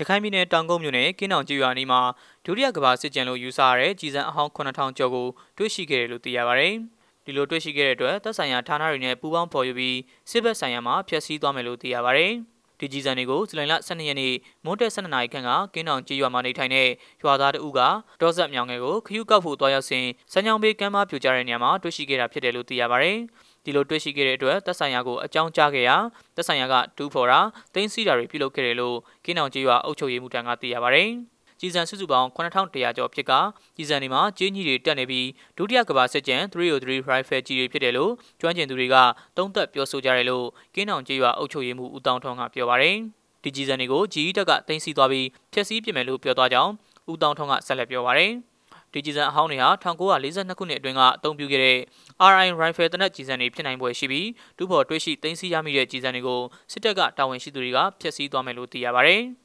ရခိုင်ပြည်နယ်တောင်ကုန်းမြို့နယ်ကင်းအောင်ကျွော်နီးမှာဒုတိယကမ္ဘာစစ်ကြံလို့ယူဆရတဲ့ကြီးစံအဟောင်း9000ကျော်ကိုတွေ့ရှိခဲ့တယ်လို့သိရပါတယ်။ဒီလိုတွေ့ရှိခဲ့တဲ့အတွက်သက်ဆိုင်ရာဌာနတွေနဲ့ပူးပေါင်းဖော်ယူပြီးစစ်ဘက်ဆိုင်ရာမှာဖျက်ဆီးသွားမယ်လို့သိရပါတယ်။ဒီကြီးစံတွေကိုဇူလိုင်လ12ရက်နေ့မွန်းတက်12နာရီခန့်ကကင်းအောင်ကျွော်မှာနေထိုင်တဲ့ရွာသားတဦးကတောဆက်မြောင်ငယ်ကိုခရူးကောက်ဖို့တွားရောက်စဉ်စံချောင်းဘေးကမ်းမပြူကြတဲ့နေရာမှာတွေ့ရှိခဲ့တာဖြစ်တယ်လို့သိရပါတယ်။ဒီလိုတွေ့ရှိခဲ့တဲ့အတွက်သက်ဆိုင်ရာကိုအကြောင်းကြားခဲ့ရာသက်ဆိုင်ရာကတူးဖော်တာတင်းစီတာတွေပြုလုပ်ခဲ့တယ်လို့ကင်းအောင်ကြီးရွာအုပ်ချုပ်ရေးမှူးတန်းကသိရပါတယ်။ကြည်စံစုစုပေါင်း9100ကျော်ဖြစ်ကကြည်စံတွေမှာကြေးညီတွေတက်နေပြီးဒုတိယကမ္ဘာစစ်ကြံ303 rifle ကြီးတွေဖြစ်တယ်လို့ကျွမ်းကျင်သူတွေကသုံးသပ်ပြောဆိုကြတယ်လို့ကင်းအောင်ကြီးရွာအုပ်ချုပ်ရေးမှူးဦးတောင်ထွန်းကပြောပါတယ်။ဒီကြည်စံတွေကို GE တက်ကတင်စီသွားပြီးဖြည့်ဆည်းပြင်မယ်လို့ပြောသွားကြောင်းဦးတောင်ထွန်းကဆက်လက်ပြောပါတယ်။ဒီကျည်ဆံအဟောင်းတွေဟာ1942ခုနှစ်အတွင်းကအသုံးပြုခဲ့တဲ့ RI Rifle တနက်ကျည်ဆံတွေဖြစ်နိုင်ပွဲရှိပြီးဒုဖော်တွေ့ရှိသိမ်းဆည်းရမိတဲ့ကျည်ဆံတွေကိုစစ်တပ်ကတာဝန်ရှိသူတွေကဖျက်ဆီးသွားမယ်လို့သိရပါတယ်။